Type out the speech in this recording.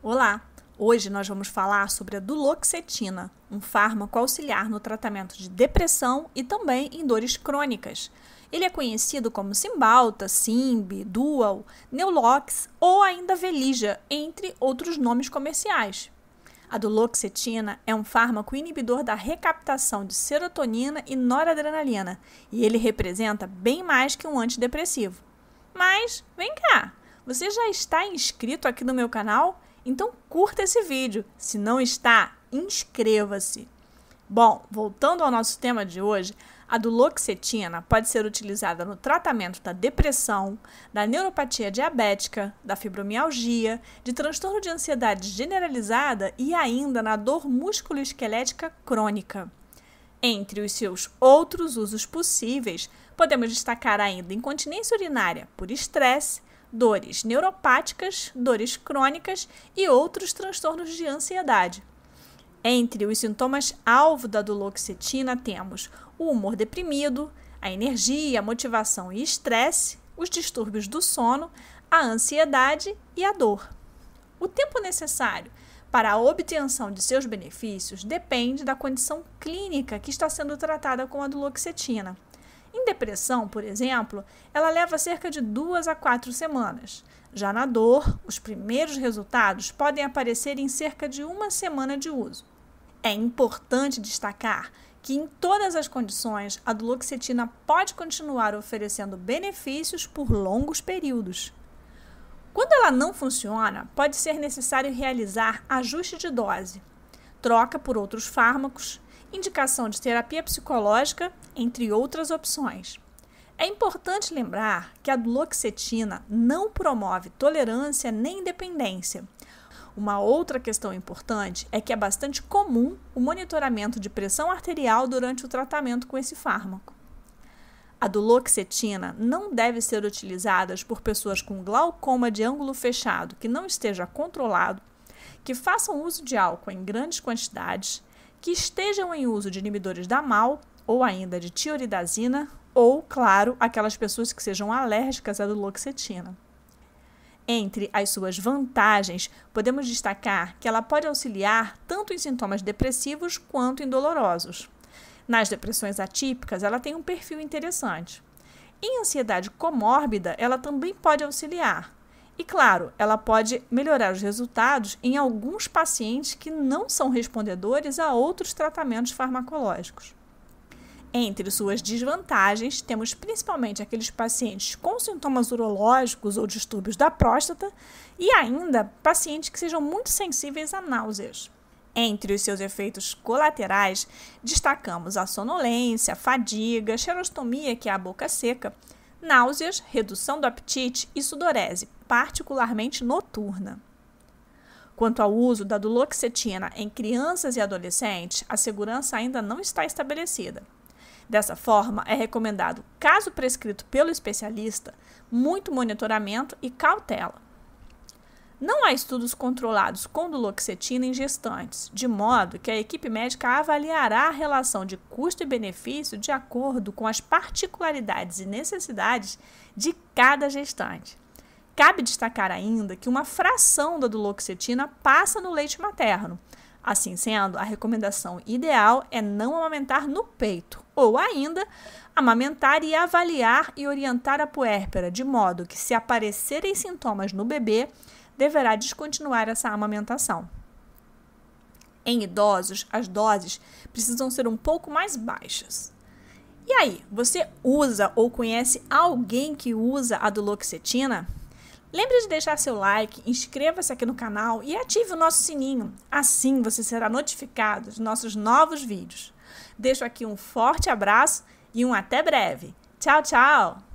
Olá! Hoje nós vamos falar sobre a duloxetina, um fármaco auxiliar no tratamento de depressão e também em dores crônicas. Ele é conhecido como Simbalta, Simb, Dual, Neulox ou ainda Velija, entre outros nomes comerciais. A duloxetina é um fármaco inibidor da recaptação de serotonina e noradrenalina, e ele representa bem mais que um antidepressivo. Mas vem cá, você já está inscrito aqui no meu canal? Então curta esse vídeo. Se não está, inscreva-se. Bom, voltando ao nosso tema de hoje, a duloxetina pode ser utilizada no tratamento da depressão, da neuropatia diabética, da fibromialgia, de transtorno de ansiedade generalizada e ainda na dor musculoesquelética crônica. Entre os seus outros usos possíveis, podemos destacar ainda incontinência urinária por estresse dores neuropáticas, dores crônicas e outros transtornos de ansiedade. Entre os sintomas alvo da duloxetina temos o humor deprimido, a energia, a motivação e estresse, os distúrbios do sono, a ansiedade e a dor. O tempo necessário para a obtenção de seus benefícios depende da condição clínica que está sendo tratada com a duloxetina. Em depressão, por exemplo, ela leva cerca de duas a quatro semanas. Já na dor, os primeiros resultados podem aparecer em cerca de uma semana de uso. É importante destacar que, em todas as condições, a duloxetina pode continuar oferecendo benefícios por longos períodos. Quando ela não funciona, pode ser necessário realizar ajuste de dose, troca por outros fármacos indicação de terapia psicológica, entre outras opções. É importante lembrar que a duloxetina não promove tolerância nem dependência. Uma outra questão importante é que é bastante comum o monitoramento de pressão arterial durante o tratamento com esse fármaco. A duloxetina não deve ser utilizada por pessoas com glaucoma de ângulo fechado que não esteja controlado, que façam uso de álcool em grandes quantidades, que estejam em uso de inibidores da MAL ou ainda de tioridazina ou, claro, aquelas pessoas que sejam alérgicas à duloxetina. Entre as suas vantagens, podemos destacar que ela pode auxiliar tanto em sintomas depressivos quanto em dolorosos. Nas depressões atípicas, ela tem um perfil interessante. Em ansiedade comórbida, ela também pode auxiliar, e claro, ela pode melhorar os resultados em alguns pacientes que não são respondedores a outros tratamentos farmacológicos. Entre suas desvantagens, temos principalmente aqueles pacientes com sintomas urológicos ou distúrbios da próstata e ainda pacientes que sejam muito sensíveis a náuseas. Entre os seus efeitos colaterais, destacamos a sonolência, a fadiga, a xerostomia, que é a boca seca, náuseas, redução do apetite e sudorese, particularmente noturna. Quanto ao uso da duloxetina em crianças e adolescentes, a segurança ainda não está estabelecida. Dessa forma, é recomendado, caso prescrito pelo especialista, muito monitoramento e cautela. Não há estudos controlados com duloxetina em gestantes, de modo que a equipe médica avaliará a relação de custo e benefício de acordo com as particularidades e necessidades de cada gestante. Cabe destacar ainda que uma fração da duloxetina passa no leite materno. Assim sendo, a recomendação ideal é não amamentar no peito, ou ainda amamentar e avaliar e orientar a puérpera, de modo que, se aparecerem sintomas no bebê, deverá descontinuar essa amamentação. Em idosos, as doses precisam ser um pouco mais baixas. E aí, você usa ou conhece alguém que usa a duloxetina? Lembre de deixar seu like, inscreva-se aqui no canal e ative o nosso sininho. Assim você será notificado dos nossos novos vídeos. Deixo aqui um forte abraço e um até breve. Tchau, tchau!